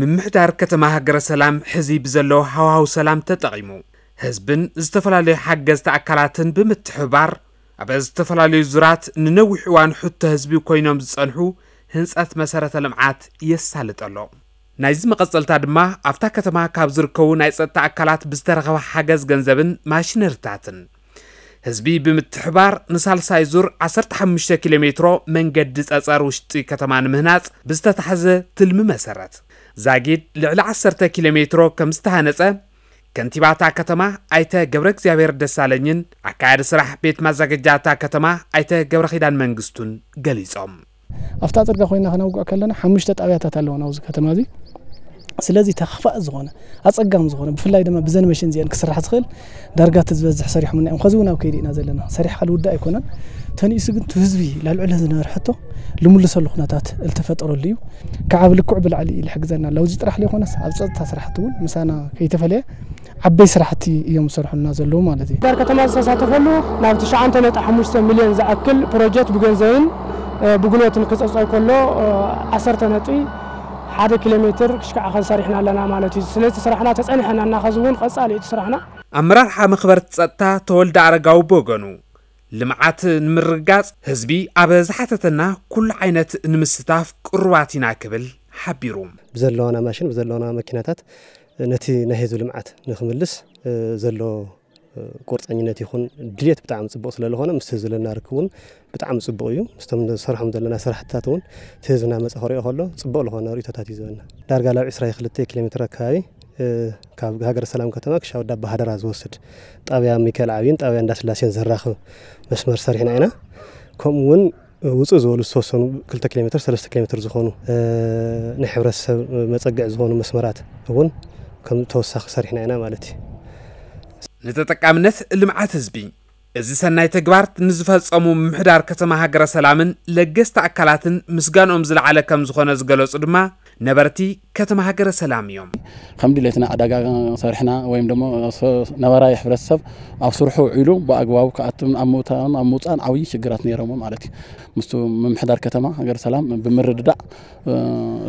ምምሕዳር ከተማ ሃገረ ሰላም ሕዚ ብዘለዎ ሃዋህው ሰላም ተጠቒሙ ህዝብን ዝተፈላለዩ ሓገዝቲ ኣካላትን ብምትሕባር ኣብ ዝተፈላለዩ ዙራት ንነዊሕ እዋን ሕቶ ህዝቢ ኮይኖም ዝጸንሑ ህንፀት መሰረተ ልምዓት የሳልጥ ኣሎ ናይዚ መቐፀልታ ድማ ኣብታ ከተማ ካብ ዝርከቡ ናይ ጸጥታ ኣካላት ብዝተረኸበ ሓገዝ ገንዘብን ማሽነርታትን ህዝቢ ብምትሕባር ንሳልሳይ ዙር 15 ኪሎ ሜትሮ መንገዲ ፀፀር ውሽጢ ከተማ ንምህናፅ ብዝተታሕዘ ትልሚ መሰረት ዛጊድ ልዕሊ 10 ኪሎ ሜትሮ ከም ዝተሃነፀ ከንቲባታ ከተማ ኣይተ ገብረ እግዚኣብሔር ደሳለኝን ኣካየዲ ስራሕ ቤት ማዘገጃታ ከተማ ኣይተ ገብረ ኺዳን መንግስቱን ገሊፆም ኣብታ ፅርጋ ኮይና ክነውግዕ ከለና ሓሙሽተ ጣብያታት ኣለውና ኣብዚ ከተማ እዚ ስለዚ እታ ክፋእ ዝኾነ ኣፀጋም ዝኾነ ብፍላይ ድማ ብዘን መሽን እዚአን ክስራሕ ዝኽእል ዳርጋ ትዝበዝሕ ሰሪሖም ና ከምዚ እውን ኣብ ከይዲ ኢና ዘለና ሰሪሕካ ልውዳእ ኣይኮነን ተኒእሱ ግን ትህዝቢ ላልዕለ ዝነበረ ሕቶ ልምልሰሉ ኩነታት ዝተፈጠረሉ እዩ ካብ ልክዕ ብላዕሊ እዩ ዝሕግዘና ለውዚ ጥራሕ ዘይኮነስ ኣብ ፀጥታ ስራሕቲ እውን ምሳና ከይተፈለየ ዓበይ ስራሕቲ እዮም ዝሰርሑልና ዘለዉ ማለት እዩ ዳር ከተማ ዝተሳተፈሉ ናብ 9.5 ሚልዮን ዝኣክል ፕሮጀክት ብገንዘብን ብጉልበትን ክፀፀው ከሎ 1 ነጥቢ حدا كيلومتر شكا اخذ سرحنا لنا مالتي سلسة سرحنا تسألحنا ناخذون قصالي تسرحنا امرارحا مخبر تسطا تولد عرقاو بوغنو لمعات نمرقات هزبي ابازحتتنا كل عينت نمستاف كرواتينا كبل حبيروم بزلونا ماشين بزلونا مكيناتات نتي نهزو لمعات نخملس زلو ቁርፀኝነት ይኹን ድሌት ብጣዕሚ ፅቡቅ ስለ ዝኾነ ምስ ህዝብለና ርክብ እውን ብጣዕሚ ፅቡቅ እዩ ምስቶም ዝሰርሖም ዘለና ስራሕትታት እውን እቲ ህዝብና መፀ ክሪኦ ከሎ ፅቡቅ ዝኾነ ርእቶታት እዩ ዝበና ዳርጋ ላብ 22 ኪሎ ሜትር አካባቢ ካብ ሃገረ ሰላም ከተማ ክሻብ ዳባ ሃደራ ዝወስድ ጣብያ ሚካኤል ዓብይን ጣብያ እንዳስላሴን ዘራኽብ መስመር ሰሪሕና ኢና ከምኡ እውን ውፅእ ዝበሉ ዝተወሰኑ 2 ኪሎ ሜትር 3 ኪሎ ሜትር ዝኾኑ ንሕብረተሰብ መፀግዕ ዝኾኑ መስመራት እውን ከም ተወሳኺ ሰሪሕና ኢና ማለት እዩ ንተጠቃምነት ልምዓት ህዝቢ እዚ ሰናይ ተግባር ንዝፈጸሙ ምሕዳር ከተማ ሃገረ ሰላምን ለገስቲ ኣካላትን ምስጋንኦም ዝለዓለ ከም ዝኾነ ዝገለጹ ድማ ነበርቲ ከተማ ሃገረ ሰላም እዮም ከምዲ ሌትና ዕዳጋ ሰርሕና ወይ ደሞ ነበራይ ሕብረተሰብ ኣብ ስርሑ ውዒሉ ብኣግባቡ ክኣቱ ኣብ ምእታን ኣብ ምውፃን ዓብዪ ሽግራት ነይሮሞ ማለት እዩ ምስ ምምሕዳር ከተማ ሃገረ ሰላም ብምርድዳእ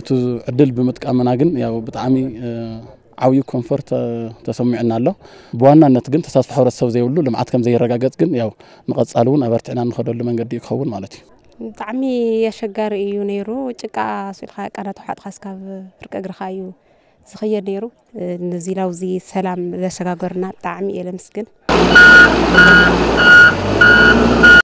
እቲ ዕድል ብምጥቃምና ግን ያው ብጣዕሚ عوي كومفورت تسمعنا له بوانا نتقن تساس فحورة سو زي ولو لمعات كم زي الرقاقات قن يو نغط سألون أبرتعنا نخلو اللي من قد يكون مالتي طعمي يا شجر يونيرو تكا سلخا كانت تحط خاص كاف فرقة غرخايو سخير نيرو نزيلا وزي سلام ذا شجر طعمي يلمسكن